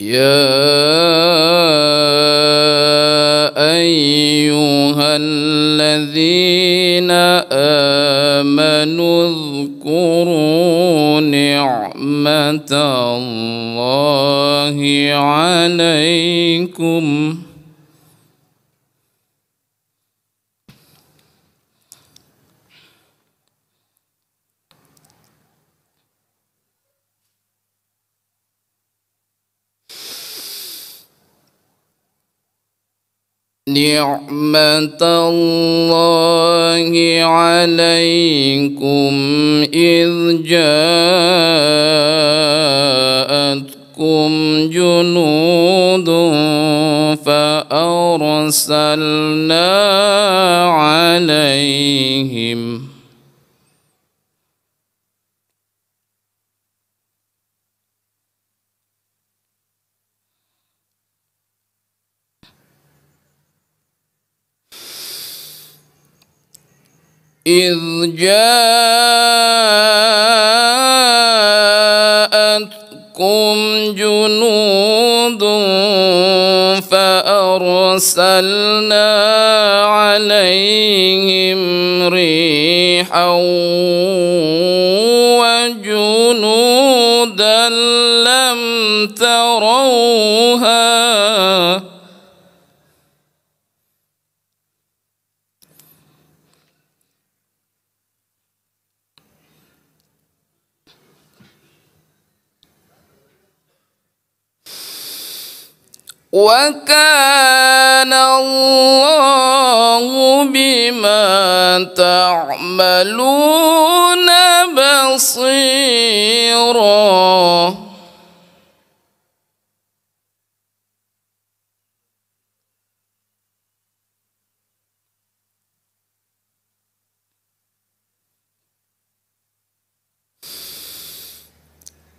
يا ايها الذين امنوا اذكروا نعمه الله عليكم نعمة الله عليكم إذ جاءتكم جنود فأرسلنا عليهم إذ جاءتكم جنود فأرسلنا عليهم ريحا وجنودا لم تروها وكان الله بما تعملون بصيرا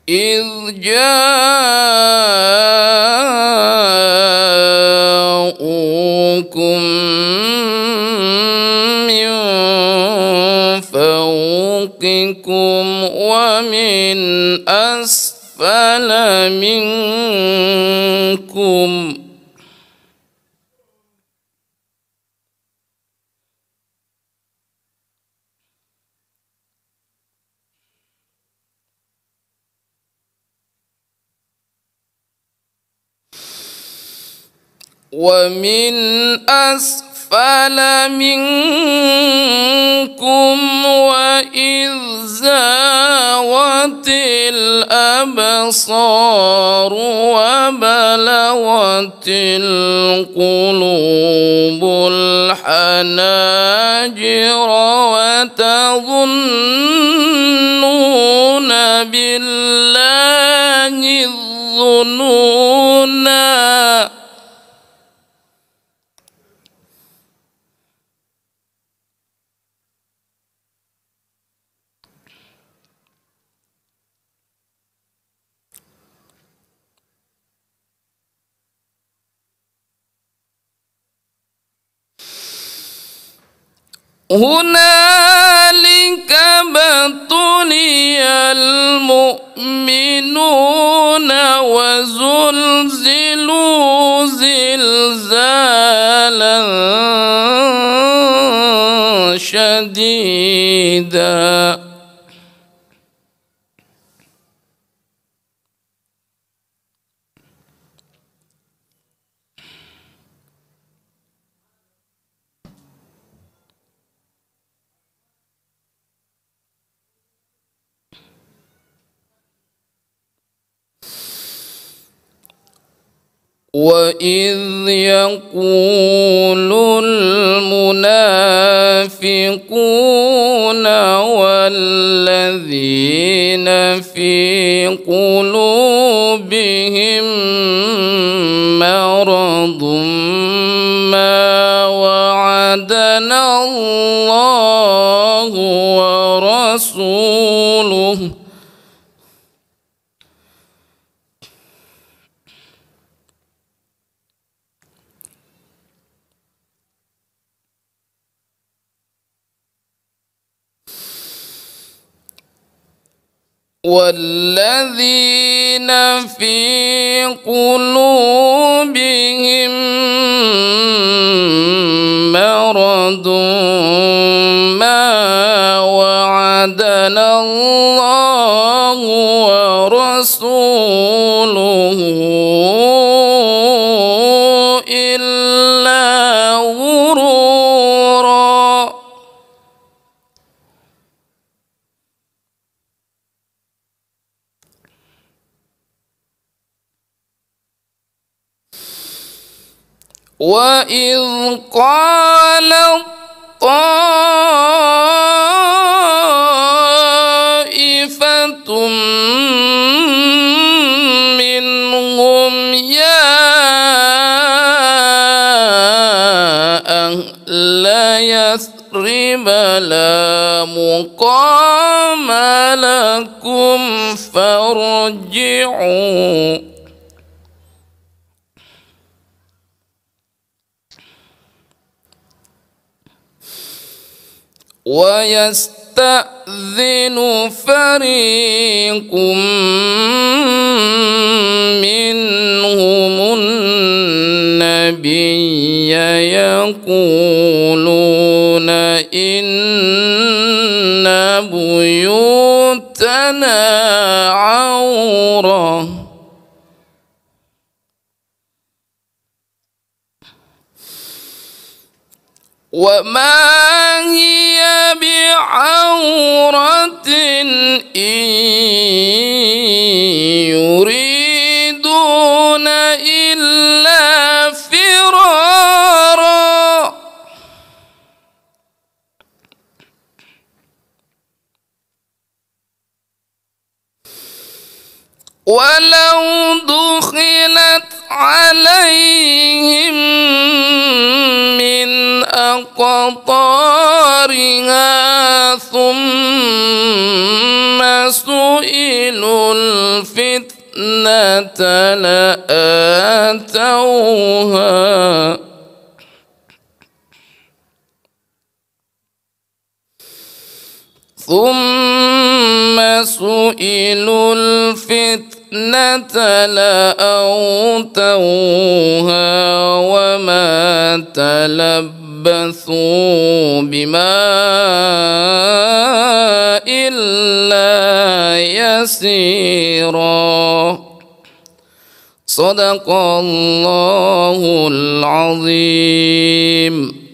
إذ جاء منكم ومن أسر أسفل منكم وإذ زاوت الأبصار وبلغت القلوب الحناجر وتظنون بالله الظنونا هنالك بطني المؤمنون وزلزلوا زلزالا شديدا واذ يقول المنافقون والذين في قلوبهم مرض ما وعدنا الله ورسوله والذين في قلوبهم مرض ما وعدنا الله ورسوله واذ قال طائفه منهم يا اهل يثرب لا مقام لكم فارجعوا ويستأذن فريق منهم النبي يقولون إن بيوتنا عورة وما هي بعورة إن يريدون إلا فرارا ولو دخلت عليهم قطارها ثم سئلوا الفتنة لآتوها ثم سئلوا الفتنة لأوتوها وما تلبوا تلبثوا بماء إِلَّا يسيرا صدق الله العظيم